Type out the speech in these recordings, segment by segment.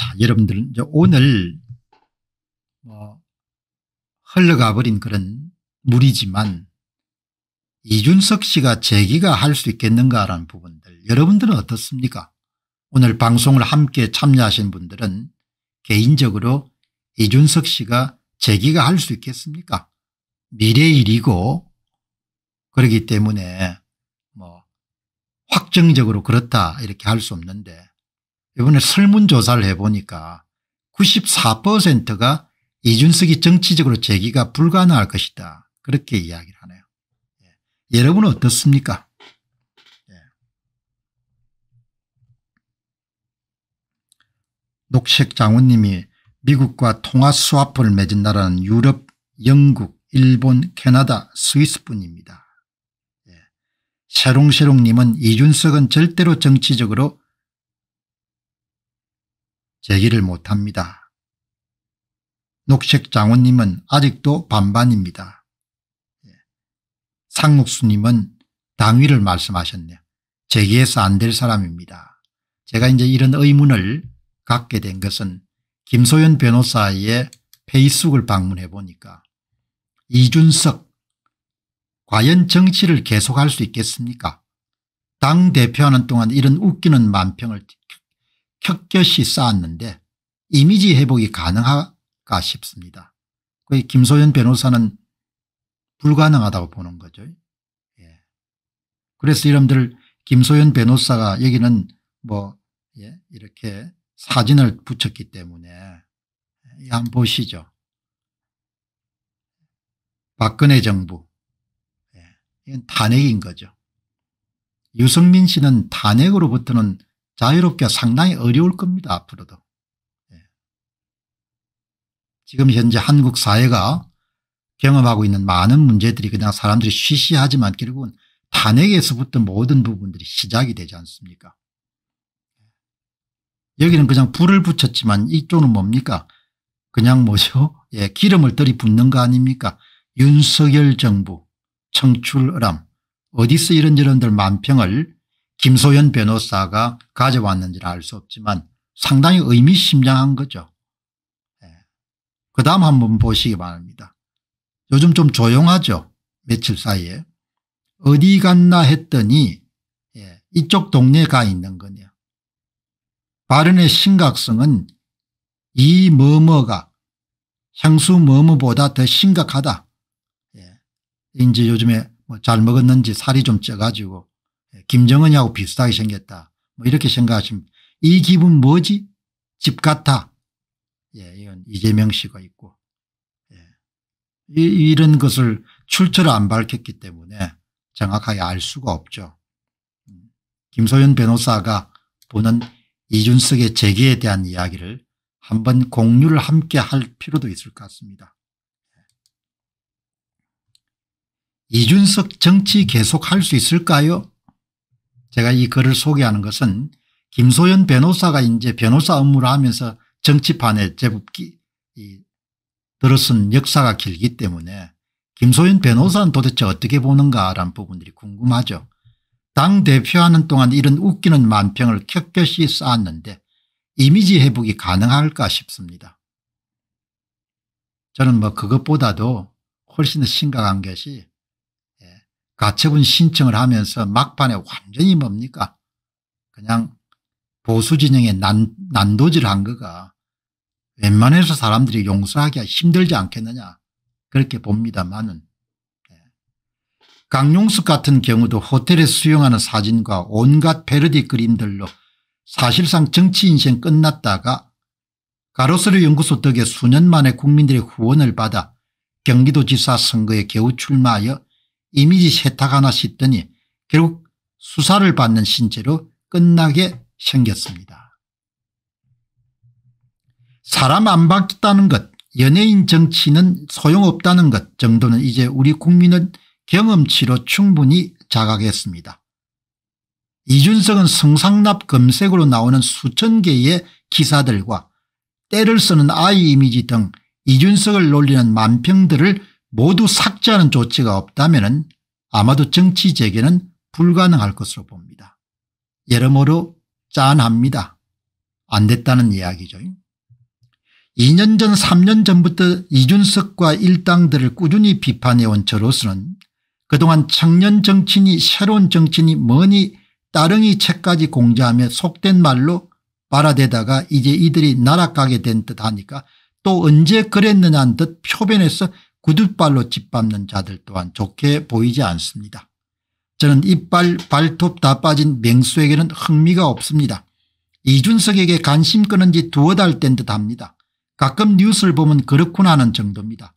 자, 여러분들 이제 오늘 뭐 흘러가 버린 그런 물이지만 이준석 씨가 제기가 할 수 있겠는가라는 부분들 여러분들은 어떻습니까? 오늘 방송을 함께 참여하신 분들은 개인적으로 이준석 씨가 제기가 할 수 있겠습니까? 미래의 일이고 그렇기 때문에 뭐 확정적으로 그렇다 이렇게 할 수 없는데 이번에 설문조사를 해보니까 94%가 이준석이 정치적으로 재기가 불가능할 것이다. 그렇게 이야기를 하네요. 예. 여러분은 어떻습니까? 예. 녹색 장원님이 미국과 통화 스와프를 맺은 나라는 유럽, 영국, 일본, 캐나다, 스위스뿐입니다. 예. 새롱새롱님은 이준석은 절대로 정치적으로 제기를 못합니다. 녹색 장원님은 아직도 반반입니다. 예. 상록수님은 당위를 말씀하셨네요. 제기해서 안 될 사람입니다. 제가 이제 이런 의문을 갖게 된 것은 김소연 변호사의 페이스북을 방문해 보니까 이준석 과연 정치를 계속할 수 있겠습니까? 당 대표하는 동안 이런 웃기는 만평을 격겨시 쌓았는데 이미지 회복이 가능할까 싶습니다. 거의 김소연 변호사는 불가능하다고 보는 거죠. 예. 그래서 이름들 김소연 변호사가 여기는 뭐 예, 이렇게 사진을 붙였기 때문에 예, 예, 한번 보시죠. 박근혜 정부 예, 이건 탄핵인 거죠. 유승민 씨는 탄핵으로부터는 자유롭게 상당히 어려울 겁니다. 앞으로도. 예. 지금 현재 한국 사회가 경험하고 있는 많은 문제들이 그냥 사람들이 쉬쉬하지만 결국은 탄핵에서부터 모든 부분들이 시작이 되지 않습니까 예. 여기는 그냥 불을 붙였지만 이쪽은 뭡니까 그냥 뭐죠 예, 기름을 들이붓는 거 아닙니까 윤석열 정부 청출어람 어디서 이런저런들 만평을 김소연 변호사가 가져왔는지를 알 수 없지만 상당히 의미심장한 거죠. 네. 예. 그 다음 한번 보시기 바랍니다. 요즘 좀 조용하죠. 며칠 사이에. 어디 갔나 했더니 예, 이쪽 동네가 있는 거네요. 발언의 심각성은 이 뭐뭐가 향수 뭐뭐보다 더 심각하다. 예. 이제 요즘에 뭐잘 먹었는지 살이 좀 쪄가지고 예, 김정은이하고 비슷하게 생겼다. 뭐 이렇게 생각하시면 이 기분 뭐지? 집 같아. 예, 이건 이재명 씨가 있고. 예. 이, 이런 것을 출처를 안 밝혔기 때문에 정확하게 알 수가 없죠. 음, 김소연 변호사가 보는 이준석의 재기에 대한 이야기를 한번 공유를 함께 할 필요도 있을 것 같습니다. 예. 이준석 정치 계속할 수 있을까요? 제가 이 글을 소개하는 것은 김소연 변호사가 이제 변호사 업무를 하면서 정치판에 제법 들었은 역사가 길기 때문에 김소연 변호사는 도대체 어떻게 보는가라는 부분들이 궁금하죠. 당 대표하는 동안 이런 웃기는 만평을 켜켜이 쌓았는데 이미지 회복이 가능할까 싶습니다. 저는 뭐 그것보다도 훨씬 더 심각한 것이 가처분 신청을 하면서 막판에 완전히 뭡니까 그냥 보수진영의 난, 난도질 한 거가 웬만해서 사람들이 용서하기가 힘들지 않겠느냐 그렇게 봅니다만은 예. 강용숙 같은 경우도 호텔에 수용하는 사진과 온갖 패러디 그림들로 사실상 정치 인생 끝났다가 가로수리 연구소 덕에 수년 만에 국민들의 후원을 받아 경기도지사 선거에 겨우 출마하여 이미지 세탁 하나 씻더니 결국 수사를 받는 신체로 끝나게 생겼습니다. 사람 안 받겠다는 것 연예인 정치는 소용없다는 것 정도는 이제 우리 국민은 경험치로 충분히 자각했습니다. 이준석은 성상납 검색으로 나오는 수천 개의 기사들과 때를 쓰는 아이 이미지 등 이준석을 놀리는 만평들을 모두 삭제하는 조치가 없다면 아마도 정치 재개는 불가능할 것으로 봅니다. 여러모로 짠합니다. 안 됐다는 이야기죠. 2년 전 3년 전부터 이준석과 일당들을 꾸준히 비판해온 저로서는 그동안 청년 정치인 새로운 정치인 뭐니 따릉이 책까지 공자하며 속된 말로 빨아대다가 이제 이들이 날아가게 된 듯하니까 또 언제 그랬느냐는 듯 표변에서 구둣발로 짓밟는 자들 또한 좋게 보이지 않습니다. 저는 이빨 발톱 다 빠진 맹수에게는 흥미가 없습니다. 이준석에게 관심 끄는 지 두어 달된듯 합니다. 가끔 뉴스를 보면 그렇구나 하는 정도입니다.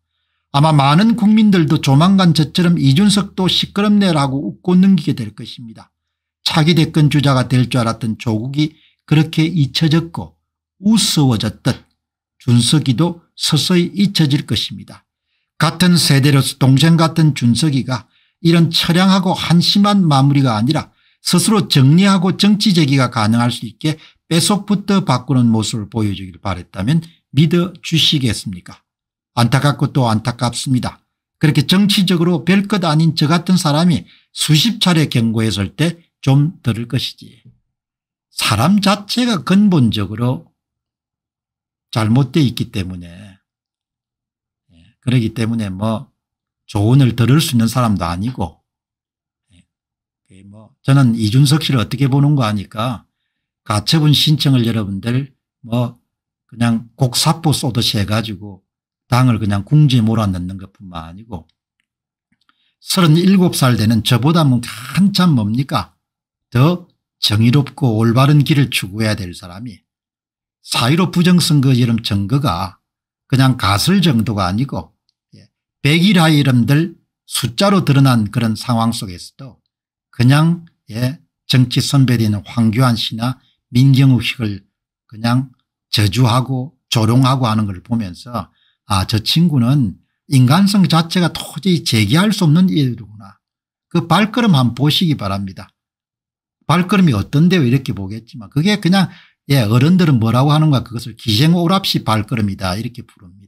아마 많은 국민들도 조만간 저처럼 이준석도 시끄럽네라고 웃고 넘기게 될 것입니다. 차기 대권 주자가 될 줄 알았던 조국이 그렇게 잊혀졌고 우스워졌듯 준석이도 서서히 잊혀질 것입니다. 같은 세대로서 동생 같은 준석이가 이런 처량하고 한심한 마무리가 아니라 스스로 정리하고 정치 제기가 가능할 수 있게 빼속부터 바꾸는 모습을 보여주길 바랬다면 믿어 주시겠습니까 안타깝고 또 안타깝습니다. 그렇게 정치적으로 별 것 아닌 저 같은 사람이 수십 차례 경고했을 때 좀 들을 것이지. 사람 자체가 근본적으로 잘못되어 있기 때문에 그렇기 때문에 뭐 조언을 들을 수 있는 사람도 아니고 예, 뭐 저는 이준석 씨를 어떻게 보는 거 아니까 가처분 신청을 여러분들 뭐 그냥 곡사포 쏘듯이 해가지고 당을 그냥 궁지에 몰아넣는 것뿐만 아니고 37살 되는 저보다 뭐 한참 뭡니까 더 정의롭고 올바른 길을 추구해야 될 사람이 사의로 부정선거 이름 증거가 그냥 가설 정도가 아니고 백일화 이름들 숫자로 드러난 그런 상황 속에서도 그냥 예, 정치 선배인 황교안 씨나 민경욱 씨를 그냥 저주하고 조롱하고 하는 걸 보면서 아 저 친구는 인간성 자체가 도저히 제기할수 없는 일이구나. 그 발걸음 한번 보시기 바랍니다. 발걸음이 어떤데요 이렇게 보겠지만 그게 그냥 예 어른들은 뭐라고 하는가 그것을 기생오랍시 발걸음이다 이렇게 부릅니다.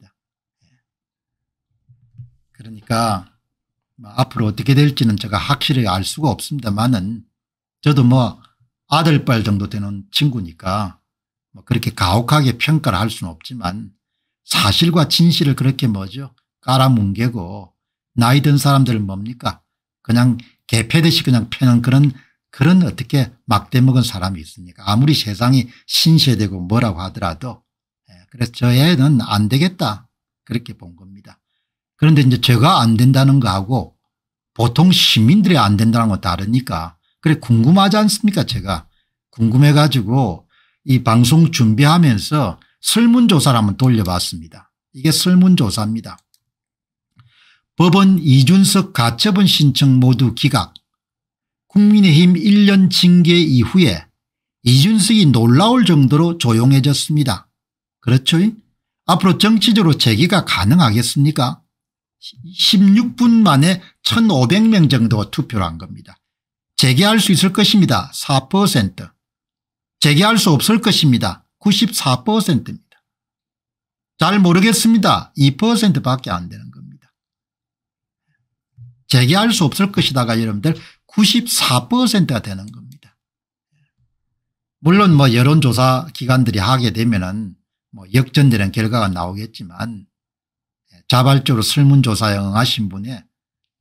그러니까 뭐 앞으로 어떻게 될지는 제가 확실히 알 수가 없습니다만은 저도 뭐 아들뻘 정도 되는 친구니까 뭐 그렇게 가혹하게 평가를 할 수는 없지만 사실과 진실을 그렇게 뭐죠 깔아뭉개고 나이 든사람들은 뭡니까 그냥 개패듯이 그냥 패는 그런 그런 어떻게 막대먹은 사람이 있습니까 아무리 세상이 신세되고 뭐라고 하더라도 예, 그래서 저 애는 안 되겠다 그렇게 본 겁니다. 그런데 이제 제가 안 된다는 거하고 보통 시민들이 안 된다는 거 다르니까 그래 궁금하지 않습니까 제가 궁금해 가지고 이 방송 준비하면서 설문조사를 한번 돌려봤습니다. 이게 설문조사입니다. 법원 이준석 가처분 신청 모두 기각 국민의힘 1년 징계 이후에 이준석이 놀라울 정도로 조용해졌습니다. 그렇죠? 앞으로 정치적으로 재기가 가능하겠습니까? 16분 만에 1500명 정도 가 투표를 한 겁니다. 재개할 수 있을 것입니다. 4% 재개할 수 없을 것입니다. 94%입니다. 잘 모르겠습니다. 2%밖에 안 되는 겁니다. 재개할 수 없을 것이다가 여러분들 94%가 되는 겁니다. 물론 뭐 여론조사 기관들이 하게 되면은 뭐 역전되는 결과가 나오겠지만 자발적으로 설문조사에 응하신 분의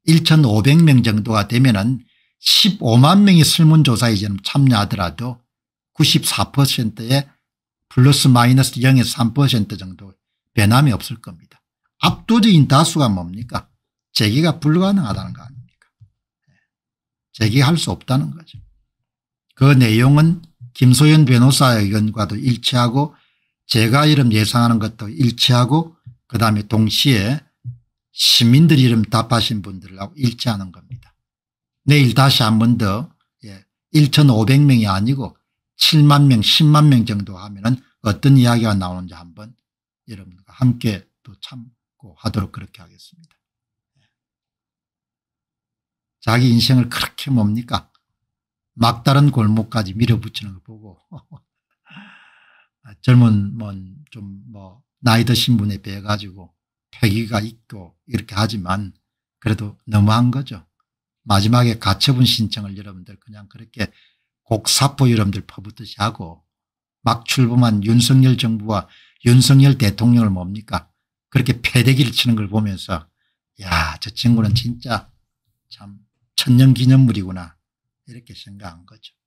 1,500명 정도가 되면은 15만 명이 설문조사에 참여하더라도 94%의 플러스 마이너스 0에서 3% 정도 변함이 없을 겁니다. 압도적인 다수가 뭡니까? 재기가 불가능하다는 거 아닙니까? 재기할 예. 수 없다는 거죠. 그 내용은 김소연 변호사 의견과도 일치하고 제가 이름 예상하는 것도 일치하고 그 다음에 동시에 시민들 이름 답하신 분들 하고 일치하는 겁니다. 내일 다시 한 번 더 1,500명이 예, 아니고 7만 명 10만 명 정도 하면 은 어떤 이야기가 나오는지 한번 여러분과 함께 또 참고하도록 그렇게 하겠습니다. 자기 인생을 그렇게 뭡니까 막다른 골목까지 밀어붙이는 거 보고 아, 젊은 뭐좀뭐 나이 드신 분에 비해 가지고 폐기가 있고 이렇게 하지만 그래도 너무한 거죠. 마지막에 가처분 신청을 여러분들 그냥 그렇게 곡사포 여러분들 퍼붓듯이 하고 막 출범한 윤석열 정부와 윤석열 대통령을 뭡니까 그렇게 패대기를 치는 걸 보면서 야저 친구는 진짜 참 천년기념물이구나 이렇게 생각한 거죠.